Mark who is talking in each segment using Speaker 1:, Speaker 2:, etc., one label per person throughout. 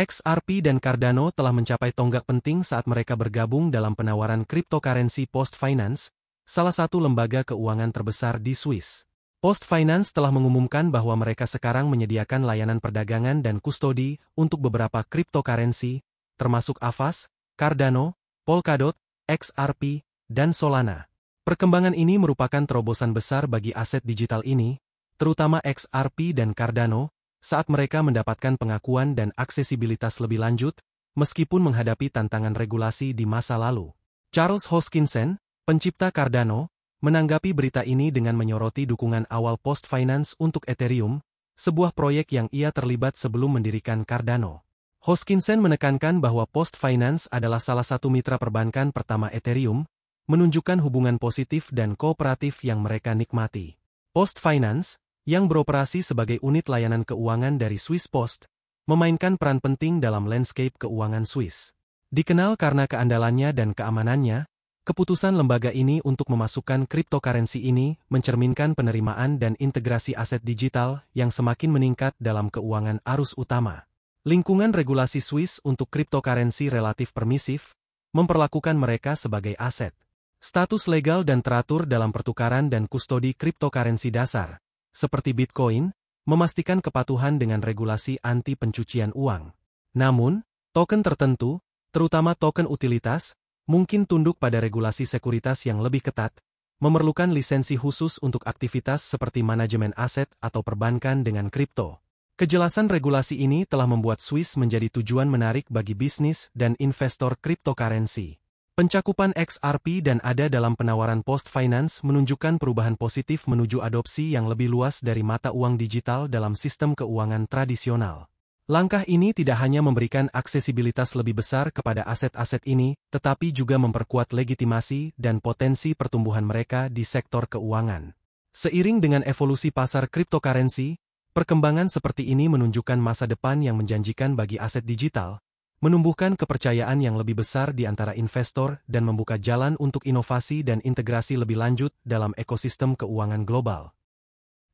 Speaker 1: XRP dan Cardano telah mencapai tonggak penting saat mereka bergabung dalam penawaran cryptocurrency Post Finance, salah satu lembaga keuangan terbesar di Swiss. Post Finance telah mengumumkan bahwa mereka sekarang menyediakan layanan perdagangan dan kustodi untuk beberapa cryptocurrency, termasuk Avas, Cardano, Polkadot, XRP, dan Solana. Perkembangan ini merupakan terobosan besar bagi aset digital ini, terutama XRP dan Cardano, saat mereka mendapatkan pengakuan dan aksesibilitas lebih lanjut, meskipun menghadapi tantangan regulasi di masa lalu. Charles Hoskinson, pencipta Cardano, menanggapi berita ini dengan menyoroti dukungan awal Post Finance untuk Ethereum, sebuah proyek yang ia terlibat sebelum mendirikan Cardano. Hoskinson menekankan bahwa Post Finance adalah salah satu mitra perbankan pertama Ethereum, menunjukkan hubungan positif dan kooperatif yang mereka nikmati. Post Finance, yang beroperasi sebagai unit layanan keuangan dari Swiss Post, memainkan peran penting dalam landscape keuangan Swiss. Dikenal karena keandalannya dan keamanannya, keputusan lembaga ini untuk memasukkan cryptocurrency ini mencerminkan penerimaan dan integrasi aset digital yang semakin meningkat dalam keuangan arus utama. Lingkungan regulasi Swiss untuk cryptocurrency relatif permisif, memperlakukan mereka sebagai aset. Status legal dan teratur dalam pertukaran dan kustodi cryptocurrency dasar, seperti Bitcoin, memastikan kepatuhan dengan regulasi anti pencucian uang. Namun, token tertentu, terutama token utilitas, mungkin tunduk pada regulasi sekuritas yang lebih ketat, memerlukan lisensi khusus untuk aktivitas seperti manajemen aset atau perbankan dengan kripto. Kejelasan regulasi ini telah membuat Swiss menjadi tujuan menarik bagi bisnis dan investor cryptocurrency. Pencakupan XRP dan ADA dalam penawaran post finance menunjukkan perubahan positif menuju adopsi yang lebih luas dari mata uang digital dalam sistem keuangan tradisional. Langkah ini tidak hanya memberikan aksesibilitas lebih besar kepada aset-aset ini, tetapi juga memperkuat legitimasi dan potensi pertumbuhan mereka di sektor keuangan. Seiring dengan evolusi pasar cryptocurrency, perkembangan seperti ini menunjukkan masa depan yang menjanjikan bagi aset digital, menumbuhkan kepercayaan yang lebih besar di antara investor dan membuka jalan untuk inovasi dan integrasi lebih lanjut dalam ekosistem keuangan global.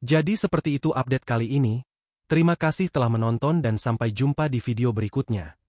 Speaker 1: Jadi seperti itu update kali ini. Terima kasih telah menonton dan sampai jumpa di video berikutnya.